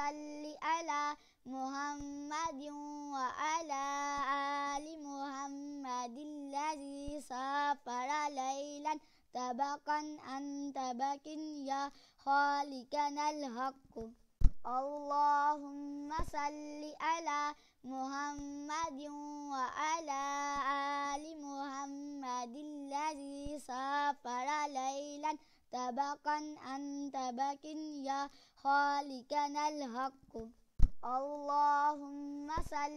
صل على محمد وعلى آل محمد الذي سافر ليلا تبقا أن تبك يا خالقنا الحق اللهم صل على محمد وعلى آل محمد الذي سافر ليلا سبقا أنت بك يا خالقنا الحق اللهم صل